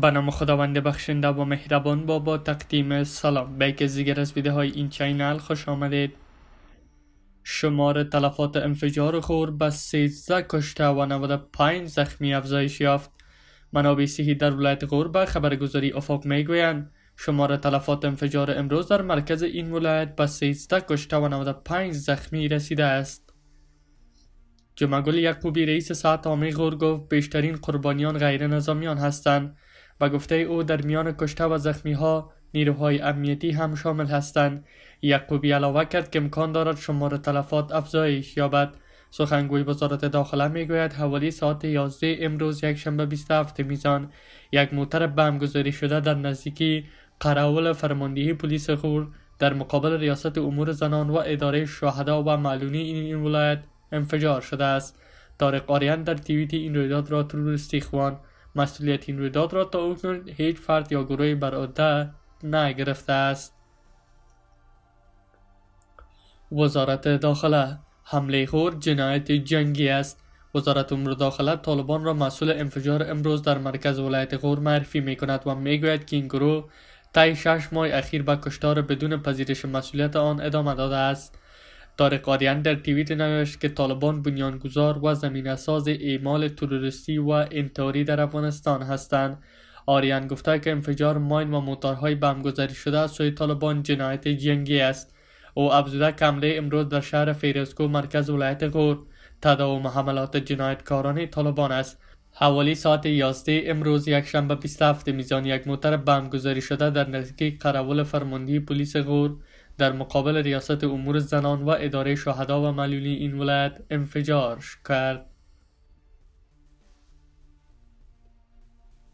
به نام خداوند بخشنده و مهربان با با تقدیم سلام به که زیگر از های این چینل خوش آمدید شمار تلفات انفجار خور به 13 کشته و 95 زخمی افزایش یافت منابع صحی در ولایت غور به خبرگزاری افاق میگویند شمار تلفات انفجار امروز در مرکز این ولایت به 13 کشته و 95 زخمی رسیده است جمعگل یعقوبی رئیس ساعت آمی غور گفت بیشترین قربانیان غیر نظامیان هستند و گفته او در میان کشته و زخمی ها نیروهای امنیتی هم شامل هستند یعقوبی علاوه کرد که امکان دارد شمار تلفات افزایش یابد سخنگوی وزارت داخله میگوید حوالی ساعت 11 امروز یکشنبه 27 میزان یک موتر گذاری شده در نزدیکی قراول فرماندهی پلیس خور در مقابل ریاست امور زنان و اداره شهدا و معلونی این ولایت انفجار شده است طارق آریان در تیویتی این رویداد را تروریستی خوان مسئولیت این رویداد را تا اکنون هیچ فرد یا گروهی بر عهده نگرفته است وزارت داخله حمله خور جنایت جنگی است وزارت امور داخله طالبان را مسئول انفجار امروز در مرکز ولایت غور معرفی می و می گوید که این گروه تای شش ماه اخیر به کشتار بدون پذیرش مسئولیت آن ادامه داده است طارق در تیویت نوشت که طالبان بنیانگذار و زمین ساز اعمال تروریستی و انتحاری در افغانستان هستند آریان گفته که انفجار ماین و موتورهای بمگذاری شده از سوی طالبان جنایت جنگی است او افزوده که امروز در شهر فیرسکو مرکز ولایت غور تداوم حملات جنایتکاران طالبان است حوالی ساعت 11 امروز شنبه 27 میزان یک موتر بمگذاری شده در نزدیک قراول فرماندهی پلیس غور در مقابل ریاست امور زنان و اداره شهدا و ملولی این ولایت انفجار کرد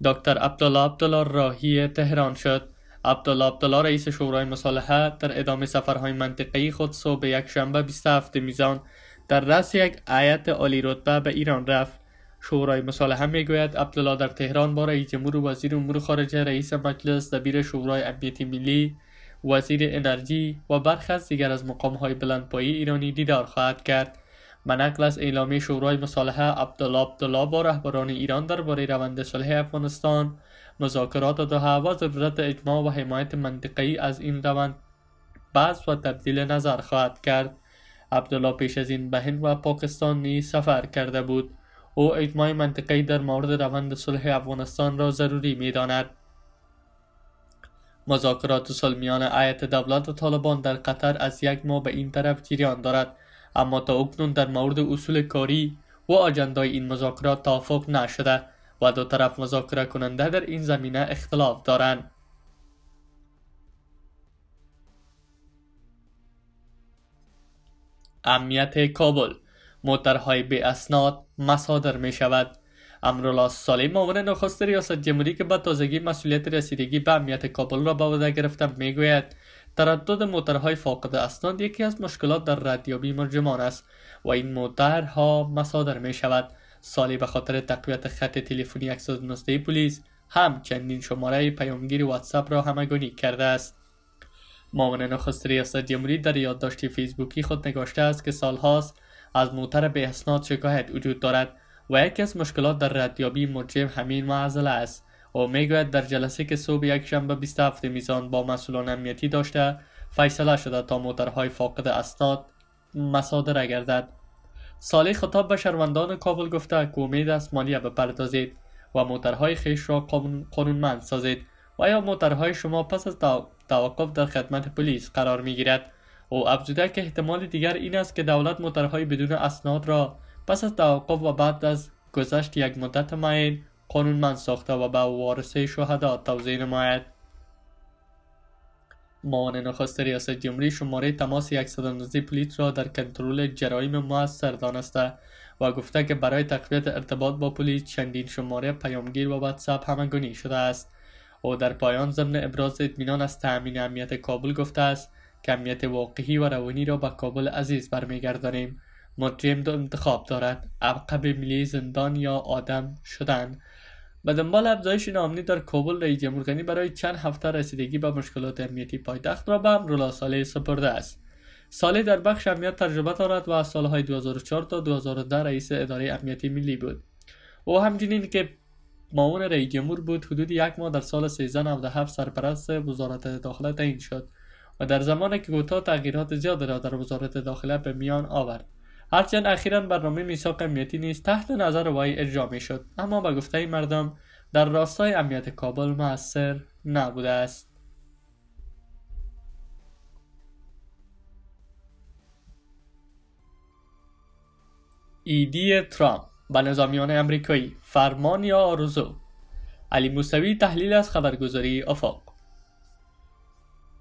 دکتر عبدالله عبدالله راهی تهران شد عبدالله عبدالله رئیس شورای مصالحه در ادامه سفرهای منطقه‌ای خود صبح یک شنبه 27 میزان در رأس یک عیت عالی رتبه به ایران رفت شورای مصالحه میگوید عبدالله در تهران با رئیس جمهور و وزیر امور خارجه رئیس مجلس دبیر شورای امنیت ملی وزیر انرژی و برخی از دیگر از مقامهای بلندپایی ایرانی دیدار خواهد کرد منقل نقل از اعلامیه شورای مصالحه عبدالله عبدالله با رهبران ایران درباره روند صلح افغانستان مذاکرات دوحه و ضرورت اجماع و حمایت منطقی از این روند بحث و تبدیل نظر خواهد کرد عبدالله پیش از این به هند و پاکستان نیز سفر کرده بود او اجماع منطقی در مورد روند صلح افغانستان را ضروری میداند مذاکرات صلح میان ایت دولت و طالبان در قطر از یک ماه به این طرف جریان دارد اما تا اکنون در مورد اصول کاری و آجندای این مذاکرات توافق نشده و دو طرف مذاکره کننده در این زمینه اختلاف دارند امنیت کابل موترهای به اسناد مصادر می شود امرالله سالیم معاون نخست ریاست جمهوری که به تازگی مسئولیت رسیدگی به امنیت کابل را به عهده گرفته میگوید تردد موترهای فاقد اسناد یکی از مشکلات در ردیابی مرجمان است و این موترها مصادر می شود سالی به خاطر تقویت خط تلفنی 119 پلیس هم چندین شماره پیامگیر واتساپ را همگانی کرده است معاون نخست ریاست جمهوری در یادداشت فیسبوکی خود نگاشته است که سالهاست از موتر به اسناد شکایت وجود دارد و یکی از مشکلات در ردیابی مجرم همین معضله است او میگوید در جلسه که صبح شنبه 27 میزان با مسئولان امنیتی داشته فیصله شده تا موترهای فاقد اسناد مصادره گردد سالی خطاب به شهروندان کابل گفته که امید است مالیه بپردازید و موترهای خیش را قانونمند سازید و یا موترهای شما پس از توقف در خدمت پلیس قرار میگیرد او افزوده که احتمال دیگر این است که دولت موترهای بدون اسناد را پس از توقف و بعد از گذشت یک مدت معین قانونمند ساخته و به وارثه شهدا توضیح نماید معاون نخست ریاست جمهوری شماره تماس 119 پلیس را در کنترل جرایم موثر دانسته و گفته که برای تقویت ارتباط با پلیس چندین شماره پیامگیر و واتساپ همگونی شده است او در پایان ضمن ابراز اطمینان از تأمین امنیت کابل گفته است که امنیت واقعی و روانی را به کابل عزیز برمیگردانیم مجرم دو انتخاب دارد عقب ملی زندان یا آدم شدن به دنبال افزایش نامنی در کابل رئیس جمهورگانی برای چند هفته رسیدگی به مشکلات امنیتی پایتخت را به امرولا ساله سپرده است ساله در بخش امنیت تجربه دارد و از سالهای 2004 تا 2010 رئیس اداره امنیتی ملی بود او همچنین که معاون رئیس جمهور بود حدود یک ماه در سال 1397 سرپرست وزارت داخله تعیین شد و در زمانی که گوتا تغییرات زیادی را در وزارت داخله به میان آورد هرچند اخیرا برنامه میثاق امنیتی نیز تحت نظر وای اجرا شد اما به گفته مردم در راستای امنیت کابل موثر نبوده است ایدی ترامپ به نظامیان امریکایی فرمان یا آرزو علی موسوی تحلیل از خبرگزاری افاق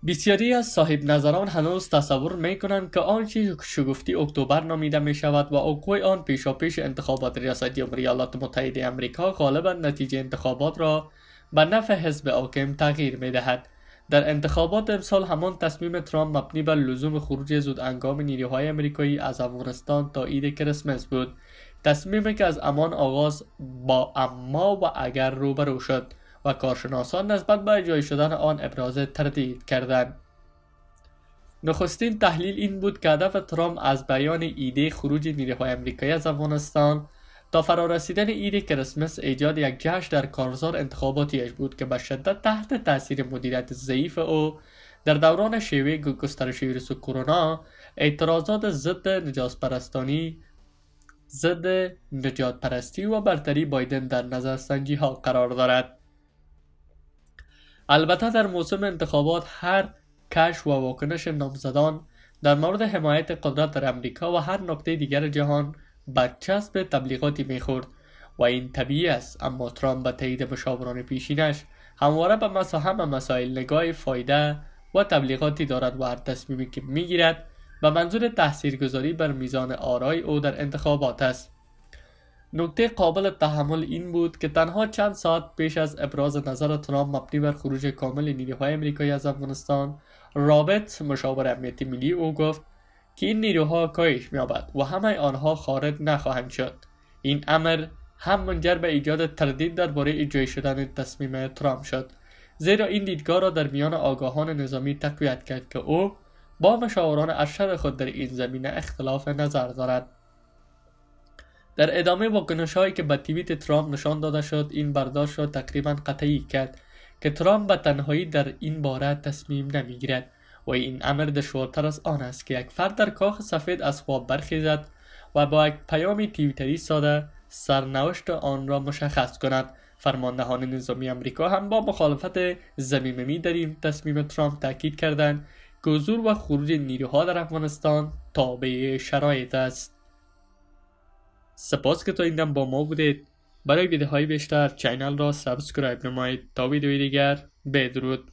بسیاری از صاحب نظران هنوز تصور می کنند که آنچه شگفتی اکتبر نامیده می شود و وقوع آن پیشاپیش انتخابات ریاست جمهوری ایالات متحده آمریکا غالبا نتیجه انتخابات را به نفع حزب حاکم تغییر می دهد. در انتخابات امسال همان تصمیم ترامپ مبنی بر لزوم خروج زود انگام نیروهای امریکایی از افغانستان تا عید کریسمس بود تصمیمی که از امان آغاز با اما و اگر روبرو شد و کارشناسان نسبت به جای شدن آن ابراز تردید کردند. نخستین تحلیل این بود که هدف ترامپ از بیان ایده خروج نیروهای امریکایی از افغانستان تا فرارسیدن ایده کریسمس ایجاد یک جش در کارزار انتخاباتیش بود که به شدت تحت تاثیر مدیریت ضعیف او در دوران شیوه گسترش ویروس کرونا اعتراضات ضد نجات ضد نجات و برتری بایدن در سنجی ها قرار دارد البته در موسم انتخابات هر کش و واکنش نامزدان در مورد حمایت قدرت در امریکا و هر نقطه دیگر جهان برچسب تبلیغاتی میخورد و این طبیعی است اما ترامپ به تایید مشاوران پیشینش همواره به مساهم مسائل نگاه فایده و تبلیغاتی دارد و هر تصمیمی که میگیرد به منظور تاثیرگذاری بر میزان آرای او در انتخابات است نکته قابل تحمل این بود که تنها چند ساعت پیش از ابراز نظر ترامپ مبنی بر خروج کامل نیروهای امریکایی از افغانستان رابط مشاور امنیتی ملی او گفت که این نیروها کاهش مییابد و همه آنها خارج نخواهند شد این امر هم منجر به ایجاد تردید درباره اجرایی شدن تصمیم ترامپ شد زیرا این دیدگاه را در میان آگاهان نظامی تقویت کرد که او با مشاوران ارشد خود در این زمینه اختلاف نظر دارد در ادامه واکنش هایی که به تیویت ترامپ نشان داده شد این برداشت را تقریبا قطعی کرد که ترامپ به تنهایی در این باره تصمیم نمیگیرد و این امر دشوارتر از آن است که یک فرد در کاخ سفید از خواب برخیزد و با یک پیام تیویتری ساده سرنوشت آن را مشخص کند فرماندهان نظامی امریکا هم با مخالفت زمیممی در این تصمیم ترامپ تاکید کردند که حضور و خروج نیروها در افغانستان تابع شرایط است سپاس که تا این با ما بودید برای ویدیوهای بیشتر چینل را سابسکرایب نمایید تا ویدیوی دیگر بدرود